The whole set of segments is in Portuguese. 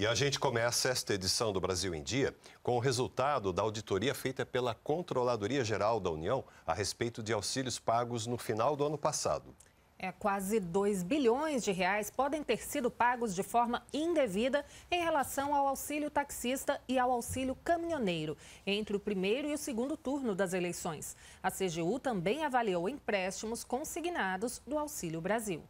E a gente começa esta edição do Brasil em Dia com o resultado da auditoria feita pela Controladoria Geral da União a respeito de auxílios pagos no final do ano passado. É, quase 2 bilhões de reais podem ter sido pagos de forma indevida em relação ao auxílio taxista e ao auxílio caminhoneiro, entre o primeiro e o segundo turno das eleições. A CGU também avaliou empréstimos consignados do Auxílio Brasil.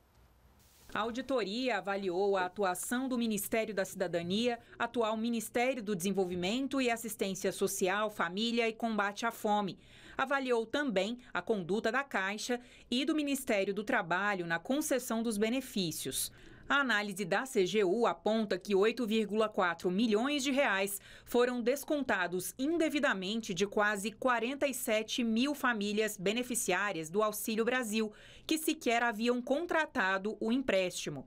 A auditoria avaliou a atuação do Ministério da Cidadania, atual Ministério do Desenvolvimento e Assistência Social, Família e Combate à Fome. Avaliou também a conduta da Caixa e do Ministério do Trabalho na concessão dos benefícios. A análise da CGU aponta que 8,4 milhões de reais foram descontados indevidamente de quase 47 mil famílias beneficiárias do Auxílio Brasil, que sequer haviam contratado o empréstimo.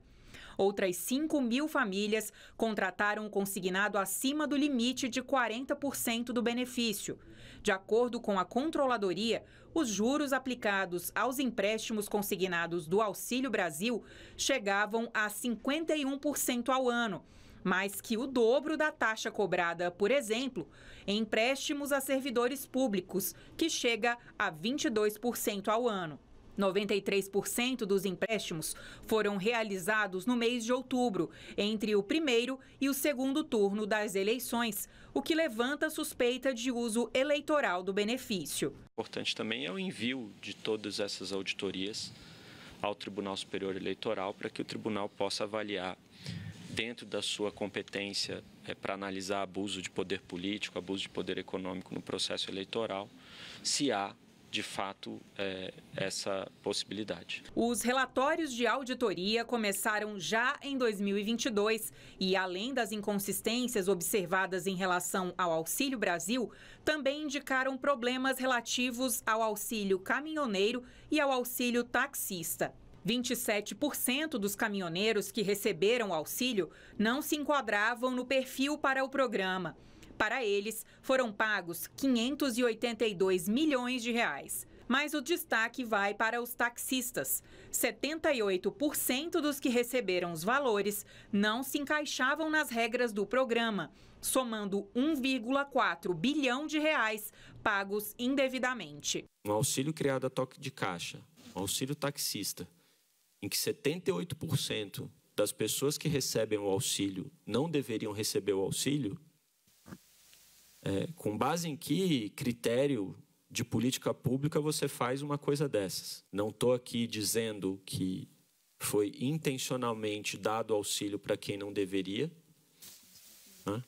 Outras 5 mil famílias contrataram o consignado acima do limite de 40% do benefício. De acordo com a controladoria, os juros aplicados aos empréstimos consignados do Auxílio Brasil chegavam a 51% ao ano mais que o dobro da taxa cobrada, por exemplo, em empréstimos a servidores públicos, que chega a 22% ao ano. 93% dos empréstimos foram realizados no mês de outubro, entre o primeiro e o segundo turno das eleições, o que levanta suspeita de uso eleitoral do benefício. Importante também é o envio de todas essas auditorias ao Tribunal Superior Eleitoral para que o tribunal possa avaliar dentro da sua competência é, para analisar abuso de poder político, abuso de poder econômico no processo eleitoral, se há de fato, é, essa possibilidade. Os relatórios de auditoria começaram já em 2022 e, além das inconsistências observadas em relação ao Auxílio Brasil, também indicaram problemas relativos ao auxílio caminhoneiro e ao auxílio taxista. 27% dos caminhoneiros que receberam auxílio não se enquadravam no perfil para o programa. Para eles, foram pagos 582 milhões de reais. Mas o destaque vai para os taxistas. 78% dos que receberam os valores não se encaixavam nas regras do programa, somando 1,4 bilhão de reais pagos indevidamente. Um auxílio criado a toque de caixa, um auxílio taxista, em que 78% das pessoas que recebem o auxílio não deveriam receber o auxílio, é, com base em que critério de política pública você faz uma coisa dessas? Não estou aqui dizendo que foi intencionalmente dado auxílio para quem não deveria, né?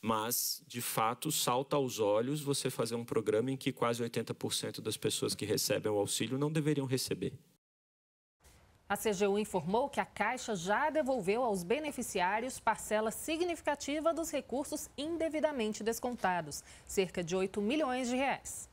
mas, de fato, salta aos olhos você fazer um programa em que quase 80% das pessoas que recebem o auxílio não deveriam receber. A CGU informou que a Caixa já devolveu aos beneficiários parcela significativa dos recursos indevidamente descontados, cerca de 8 milhões de reais.